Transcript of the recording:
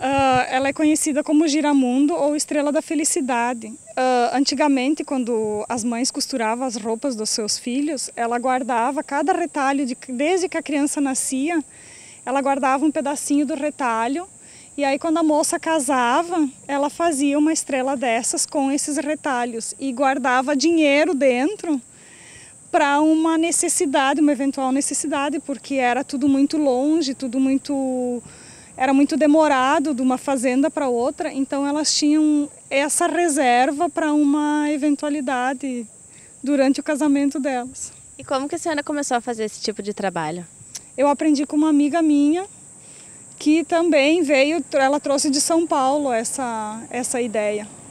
Uh, ela é conhecida como giramundo ou estrela da felicidade. Uh, antigamente, quando as mães costuravam as roupas dos seus filhos, ela guardava cada retalho, de, desde que a criança nascia, ela guardava um pedacinho do retalho. E aí, quando a moça casava, ela fazia uma estrela dessas com esses retalhos e guardava dinheiro dentro para uma necessidade, uma eventual necessidade, porque era tudo muito longe, tudo muito era muito demorado de uma fazenda para outra, então elas tinham essa reserva para uma eventualidade durante o casamento delas. E como que a senhora começou a fazer esse tipo de trabalho? Eu aprendi com uma amiga minha que também veio, ela trouxe de São Paulo essa, essa ideia.